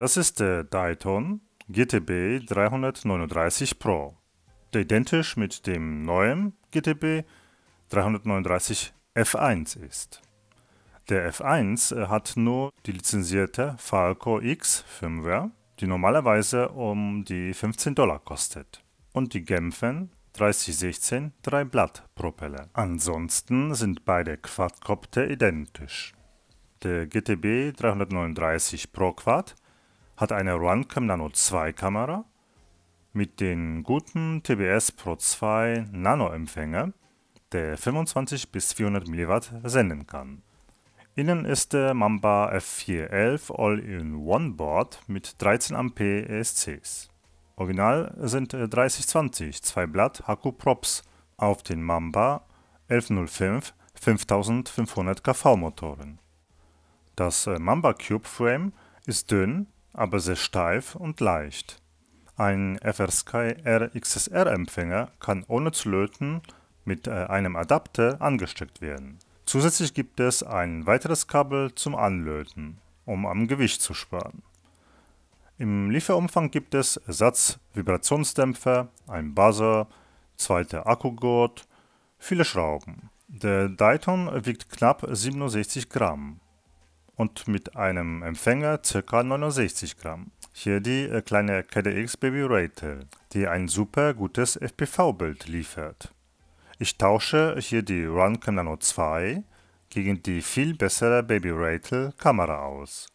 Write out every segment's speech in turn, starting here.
Das ist der Dayton GTB 339 Pro, der identisch mit dem neuen GTB 339 F1 ist. Der F1 äh, hat nur die lizenzierte Falco X Firmware, die normalerweise um die 15 Dollar kostet, und die Genfen 3016 3-Blatt-Propeller. Ansonsten sind beide Quadcopter identisch. Der GTB 339 Pro Quad hat eine Runcam Nano 2 Kamera mit den guten TBS Pro 2 Nano Empfänger, der 25 bis 400 mW senden kann. Innen ist der Mamba F411 All-in-One Board mit 13 Ampere ESCs. Original sind 3020 2-Blatt Haku props auf den Mamba 1105 5500 kV Motoren. Das äh, Mamba Cube Frame ist dünn aber sehr steif und leicht. Ein fr FRSky RXSR-Empfänger kann ohne zu löten mit äh, einem Adapter angesteckt werden. Zusätzlich gibt es ein weiteres Kabel zum Anlöten, um am Gewicht zu sparen. Im Lieferumfang gibt es Ersatz-Vibrationsdämpfer, ein Buzzer, zweiter Akkugurt, viele Schrauben. Der Dayton wiegt knapp 67 Gramm und mit einem Empfänger ca. 69 Gramm. Hier die äh, kleine KDX Baby Ratel, die ein super gutes FPV-Bild liefert. Ich tausche hier die Runken Nano 2 gegen die viel bessere Baby Ratel Kamera aus.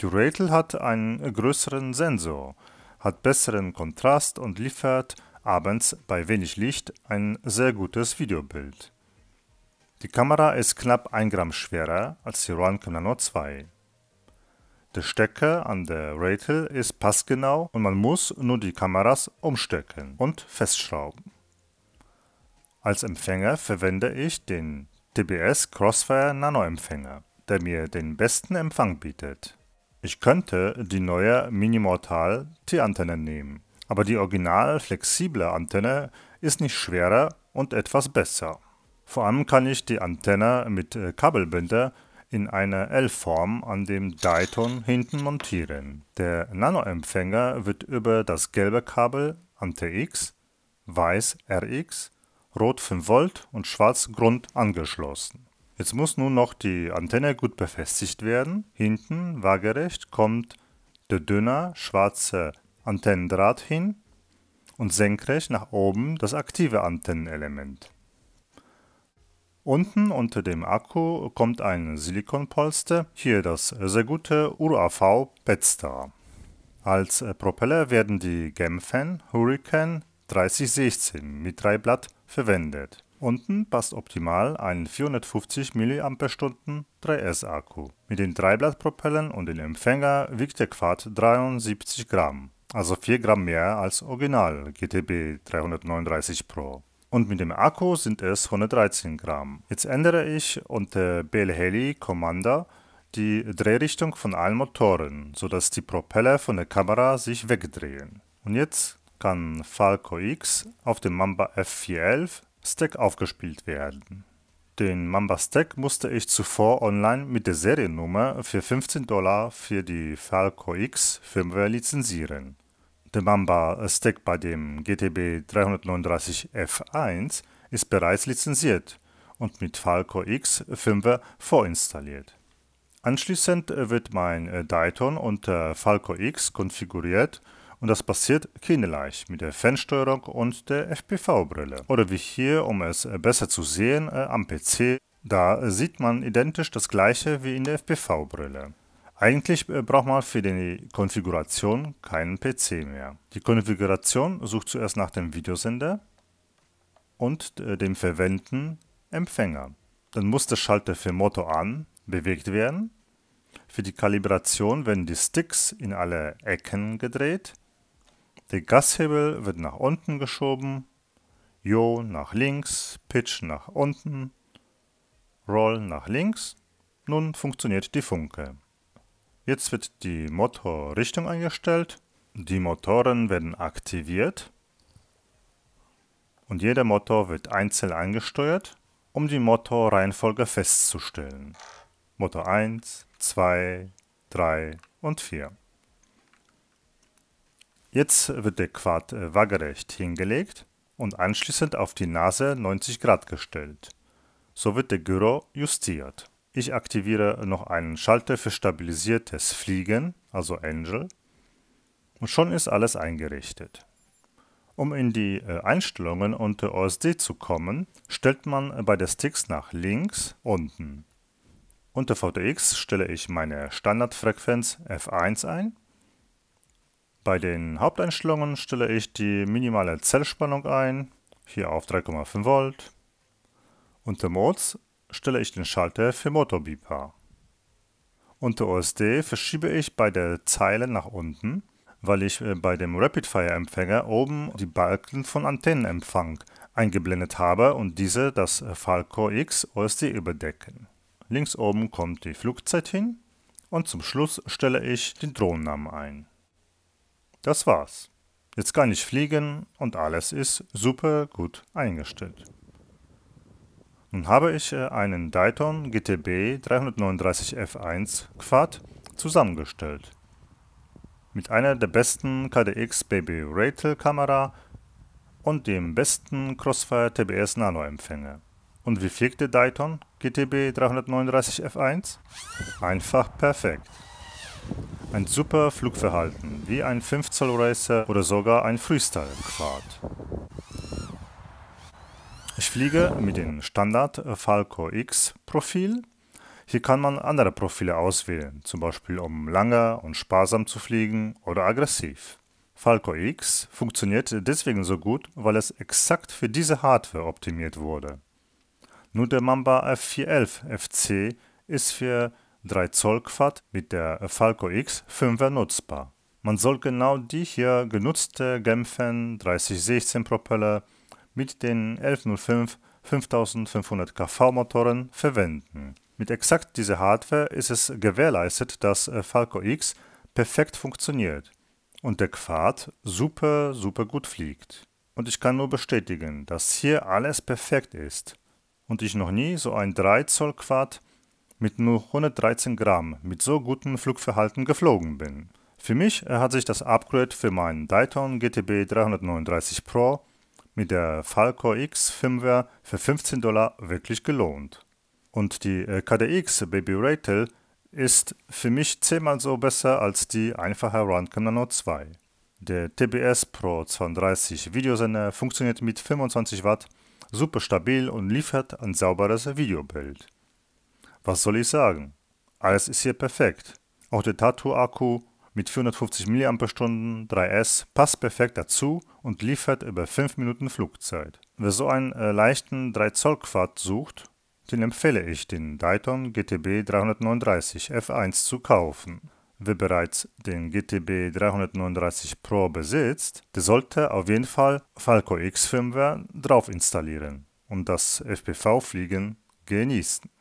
Die Ratel hat einen größeren Sensor, hat besseren Kontrast und liefert abends bei wenig Licht ein sehr gutes Videobild. Die Kamera ist knapp 1 Gramm schwerer als die Ruanco Nano 2. Der Stecker an der Ratel ist passgenau und man muss nur die Kameras umstecken und festschrauben. Als Empfänger verwende ich den TBS Crossfire Nano Empfänger, der mir den besten Empfang bietet. Ich könnte die neue Minimortal T-Antenne nehmen, aber die original flexible Antenne ist nicht schwerer und etwas besser. Vor allem kann ich die Antenne mit äh, Kabelbinder in einer L-Form an dem Dayton hinten montieren. Der Nanoempfänger wird über das gelbe Kabel Ante X, weiß RX, rot 5V und schwarz Grund angeschlossen. Jetzt muss nun noch die Antenne gut befestigt werden. Hinten waagerecht kommt der dünne schwarze Antennendraht hin und senkrecht nach oben das aktive Antennenelement. Unten unter dem Akku kommt ein Silikonpolster, hier das sehr gute UAV Petstar. Als Propeller werden die Gemfan Hurricane 3016 mit 3 Blatt verwendet. Unten passt optimal ein 450 mAh 3S Akku. Mit den 3-Blatt-Propellern und dem Empfänger wiegt der Quad 73 Gramm, also 4 Gramm mehr als Original GTB 339 Pro und mit dem Akku sind es 113 Gramm. Jetzt ändere ich unter Bell Commander die Drehrichtung von allen Motoren, sodass die Propeller von der Kamera sich wegdrehen. Und jetzt kann Falco X auf dem Mamba F411 Stack aufgespielt werden. Den Mamba Stack musste ich zuvor online mit der Seriennummer für 15 Dollar für die Falco X Firmware lizenzieren. Der Mamba-Stack bei dem GTB 339 F1 ist bereits lizenziert und mit Falco X Firmware vorinstalliert. Anschließend wird mein äh, Dayton unter Falco X konfiguriert und das passiert kinderleicht mit der Fernsteuerung und der FPV-Brille. Oder wie hier, um es äh, besser zu sehen, äh, am PC, da sieht man identisch das gleiche wie in der FPV-Brille. Eigentlich äh, braucht man für die Konfiguration keinen PC mehr. Die Konfiguration sucht zuerst nach dem Videosender und äh, dem verwendeten Empfänger. Dann muss der Schalter für Moto an bewegt werden. Für die Kalibration werden die Sticks in alle Ecken gedreht. Der Gashebel wird nach unten geschoben, Yo nach links, Pitch nach unten, Roll nach links. Nun funktioniert die Funke. Jetzt wird die Motorrichtung eingestellt. Die Motoren werden aktiviert. Und jeder Motor wird einzeln angesteuert, um die Motorreihenfolge festzustellen. Motor 1, 2, 3 und 4. Jetzt wird der Quad waagerecht hingelegt und anschließend auf die Nase 90 Grad gestellt. So wird der Gyro justiert. Ich aktiviere noch einen Schalter für stabilisiertes Fliegen, also Angel. Und schon ist alles eingerichtet. Um in die äh, Einstellungen unter OSD zu kommen, stellt man bei der Sticks nach links unten. Unter VTX stelle ich meine Standardfrequenz F1 ein. Bei den Haupteinstellungen stelle ich die minimale Zellspannung ein, hier auf 3,5 Volt. Unter Modes stelle ich den Schalter für Motorbeep Unter OSD verschiebe ich bei der Zeile nach unten, weil ich äh, bei dem Rapid-Fire-Empfänger oben die Balken von Antennenempfang eingeblendet habe und diese das äh, Falco X OSD überdecken. Links oben kommt die Flugzeit hin und zum Schluss stelle ich den Drohnennamen ein. Das war's. Jetzt kann ich fliegen und alles ist super gut eingestellt. Nun habe ich äh, einen Dayton GTB 339F1 Quad zusammengestellt. Mit einer der besten KDX Baby Ratel Kamera und dem besten Crossfire TBS Nano Empfänger. Und wie fliegt der Dayton GTB 339F1? Einfach perfekt. Ein super Flugverhalten, wie ein 5 Zoll Racer oder sogar ein Freestyle Quad. Ich fliege mit dem Standard Falco X Profil. Hier kann man andere Profile auswählen, zum Beispiel um lange und sparsam zu fliegen oder aggressiv. Falco X funktioniert deswegen so gut, weil es exakt für diese Hardware optimiert wurde. Nur der Mamba F411 FC ist für 3 Zoll Quad mit der Falco X 5er nutzbar. Man soll genau die hier genutzte Genfen 3016 Propeller mit den 1105 5500 kV Motoren verwenden. Mit exakt dieser Hardware ist es gewährleistet, dass äh, Falco X perfekt funktioniert und der Quad super, super gut fliegt. Und ich kann nur bestätigen, dass hier alles perfekt ist und ich noch nie so ein 3 Zoll Quad mit nur 113 Gramm mit so gutem Flugverhalten geflogen bin. Für mich äh, hat sich das Upgrade für meinen Dayton GTB 339 Pro mit der Falcor X Firmware für 15 Dollar wirklich gelohnt. Und die äh, KDX Baby Ratel ist für mich zehnmal so besser als die einfache Runcam Nano 2. Der TBS Pro 32 Videosender funktioniert mit 25 Watt super stabil und liefert ein sauberes Videobild. Was soll ich sagen? Alles ist hier perfekt. Auch der Tattoo-Akku mit 450 mAh 3S passt perfekt dazu und liefert über 5 Minuten Flugzeit. Wer so einen äh, leichten 3 Zoll Quad sucht, den empfehle ich den Dayton GTB 339 F1 zu kaufen. Wer bereits den GTB 339 Pro besitzt, der sollte auf jeden Fall Falco X Firmware drauf installieren und das FPV-Fliegen genießen.